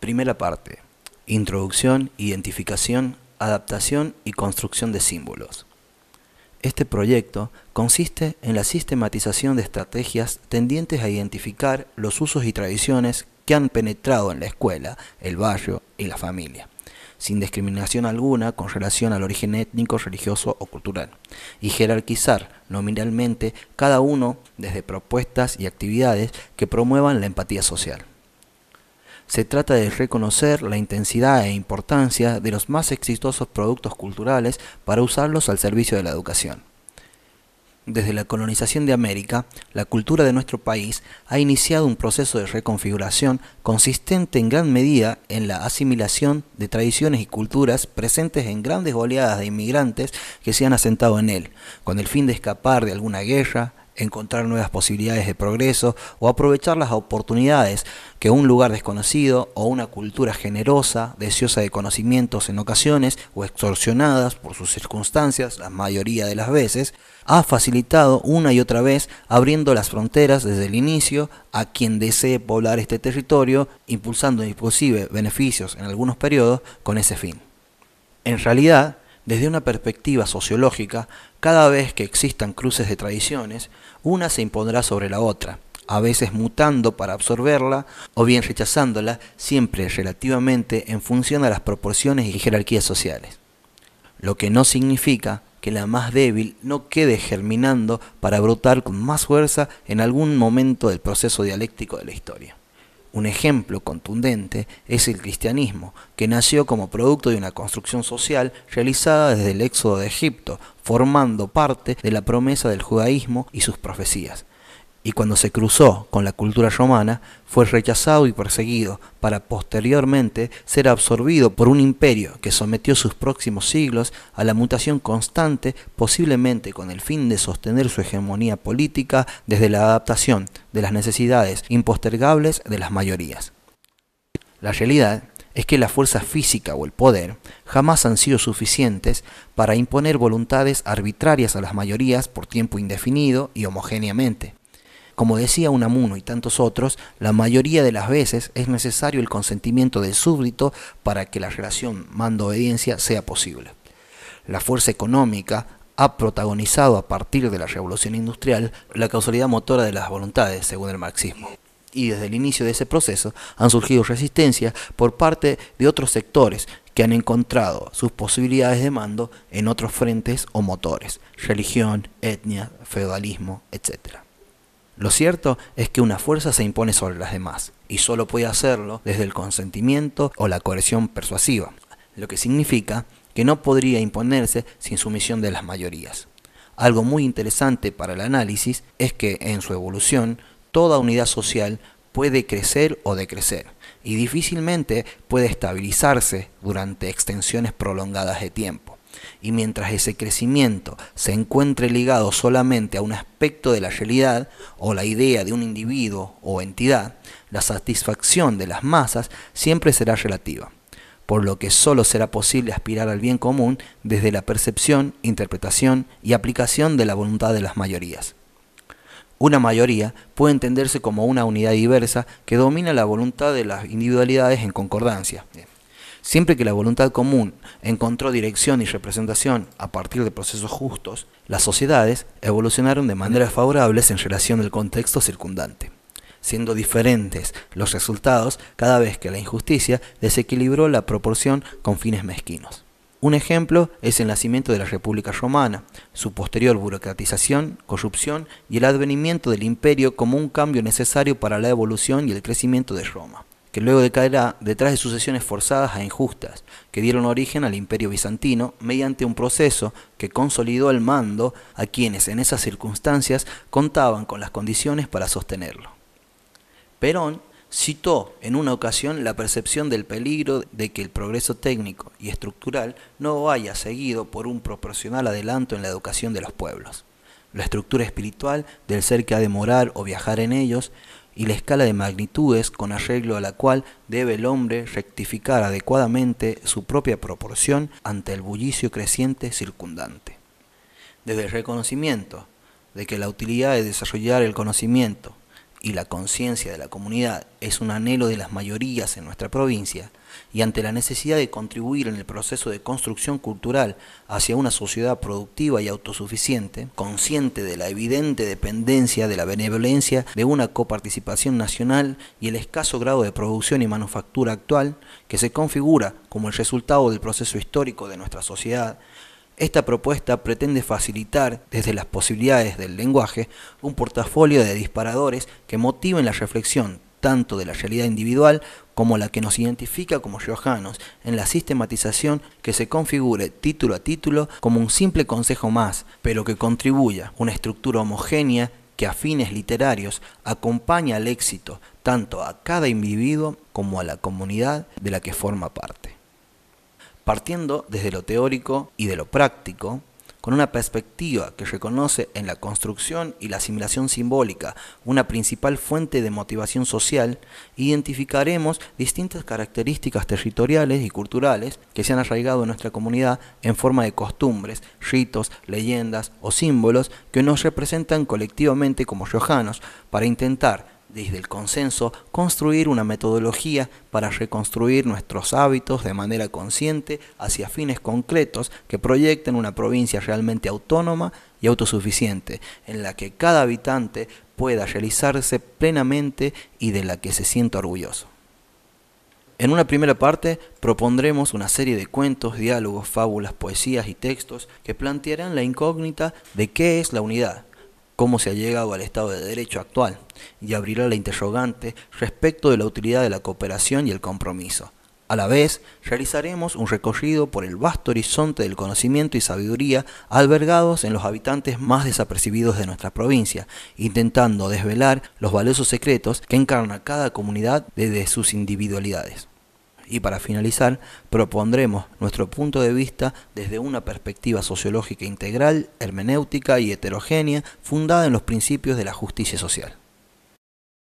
Primera parte. Introducción, identificación, adaptación y construcción de símbolos. Este proyecto consiste en la sistematización de estrategias tendientes a identificar los usos y tradiciones que han penetrado en la escuela, el barrio y la familia, sin discriminación alguna con relación al origen étnico, religioso o cultural, y jerarquizar nominalmente cada uno desde propuestas y actividades que promuevan la empatía social. Se trata de reconocer la intensidad e importancia de los más exitosos productos culturales para usarlos al servicio de la educación. Desde la colonización de América, la cultura de nuestro país ha iniciado un proceso de reconfiguración consistente en gran medida en la asimilación de tradiciones y culturas presentes en grandes oleadas de inmigrantes que se han asentado en él, con el fin de escapar de alguna guerra, encontrar nuevas posibilidades de progreso o aprovechar las oportunidades que un lugar desconocido o una cultura generosa, deseosa de conocimientos en ocasiones o extorsionadas por sus circunstancias la mayoría de las veces, ha facilitado una y otra vez abriendo las fronteras desde el inicio a quien desee poblar este territorio, impulsando inclusive beneficios en algunos periodos con ese fin. En realidad, desde una perspectiva sociológica, cada vez que existan cruces de tradiciones, una se impondrá sobre la otra, a veces mutando para absorberla o bien rechazándola, siempre relativamente en función a las proporciones y jerarquías sociales. Lo que no significa que la más débil no quede germinando para brotar con más fuerza en algún momento del proceso dialéctico de la historia. Un ejemplo contundente es el cristianismo, que nació como producto de una construcción social realizada desde el éxodo de Egipto, formando parte de la promesa del judaísmo y sus profecías y cuando se cruzó con la cultura romana fue rechazado y perseguido para posteriormente ser absorbido por un imperio que sometió sus próximos siglos a la mutación constante, posiblemente con el fin de sostener su hegemonía política desde la adaptación de las necesidades impostergables de las mayorías. La realidad es que la fuerza física o el poder jamás han sido suficientes para imponer voluntades arbitrarias a las mayorías por tiempo indefinido y homogéneamente. Como decía Unamuno y tantos otros, la mayoría de las veces es necesario el consentimiento del súbdito para que la relación mando-obediencia sea posible. La fuerza económica ha protagonizado a partir de la revolución industrial la causalidad motora de las voluntades, según el marxismo y desde el inicio de ese proceso han surgido resistencias por parte de otros sectores que han encontrado sus posibilidades de mando en otros frentes o motores, religión, etnia, feudalismo, etc. Lo cierto es que una fuerza se impone sobre las demás, y solo puede hacerlo desde el consentimiento o la coerción persuasiva, lo que significa que no podría imponerse sin sumisión de las mayorías. Algo muy interesante para el análisis es que en su evolución, toda unidad social puede crecer o decrecer, y difícilmente puede estabilizarse durante extensiones prolongadas de tiempo. Y mientras ese crecimiento se encuentre ligado solamente a un aspecto de la realidad o la idea de un individuo o entidad, la satisfacción de las masas siempre será relativa, por lo que solo será posible aspirar al bien común desde la percepción, interpretación y aplicación de la voluntad de las mayorías. Una mayoría puede entenderse como una unidad diversa que domina la voluntad de las individualidades en concordancia. Siempre que la voluntad común encontró dirección y representación a partir de procesos justos, las sociedades evolucionaron de maneras favorables en relación al contexto circundante, siendo diferentes los resultados cada vez que la injusticia desequilibró la proporción con fines mezquinos. Un ejemplo es el nacimiento de la República Romana, su posterior burocratización, corrupción y el advenimiento del imperio como un cambio necesario para la evolución y el crecimiento de Roma que luego decaerá detrás de sucesiones forzadas e injustas, que dieron origen al imperio bizantino mediante un proceso que consolidó el mando a quienes en esas circunstancias contaban con las condiciones para sostenerlo. Perón citó en una ocasión la percepción del peligro de que el progreso técnico y estructural no vaya seguido por un proporcional adelanto en la educación de los pueblos. La estructura espiritual del ser que ha de morar o viajar en ellos y la escala de magnitudes con arreglo a la cual debe el hombre rectificar adecuadamente su propia proporción ante el bullicio creciente circundante. Desde el reconocimiento de que la utilidad de desarrollar el conocimiento y la conciencia de la comunidad es un anhelo de las mayorías en nuestra provincia, y ante la necesidad de contribuir en el proceso de construcción cultural hacia una sociedad productiva y autosuficiente, consciente de la evidente dependencia de la benevolencia de una coparticipación nacional y el escaso grado de producción y manufactura actual que se configura como el resultado del proceso histórico de nuestra sociedad, esta propuesta pretende facilitar, desde las posibilidades del lenguaje, un portafolio de disparadores que motiven la reflexión tanto de la realidad individual como la que nos identifica como riojanos, en la sistematización que se configure título a título como un simple consejo más, pero que contribuya una estructura homogénea que a fines literarios acompaña al éxito tanto a cada individuo como a la comunidad de la que forma parte partiendo desde lo teórico y de lo práctico, con una perspectiva que reconoce en la construcción y la asimilación simbólica una principal fuente de motivación social, e identificaremos distintas características territoriales y culturales que se han arraigado en nuestra comunidad en forma de costumbres, ritos, leyendas o símbolos que nos representan colectivamente como riojanos para intentar desde el consenso, construir una metodología para reconstruir nuestros hábitos de manera consciente hacia fines concretos que proyecten una provincia realmente autónoma y autosuficiente, en la que cada habitante pueda realizarse plenamente y de la que se sienta orgulloso. En una primera parte propondremos una serie de cuentos, diálogos, fábulas, poesías y textos que plantearán la incógnita de qué es la unidad, cómo se ha llegado al Estado de Derecho actual y abrirá la interrogante respecto de la utilidad de la cooperación y el compromiso. A la vez, realizaremos un recorrido por el vasto horizonte del conocimiento y sabiduría albergados en los habitantes más desapercibidos de nuestra provincia, intentando desvelar los valiosos secretos que encarna cada comunidad desde sus individualidades. Y para finalizar, propondremos nuestro punto de vista desde una perspectiva sociológica integral, hermenéutica y heterogénea, fundada en los principios de la justicia social.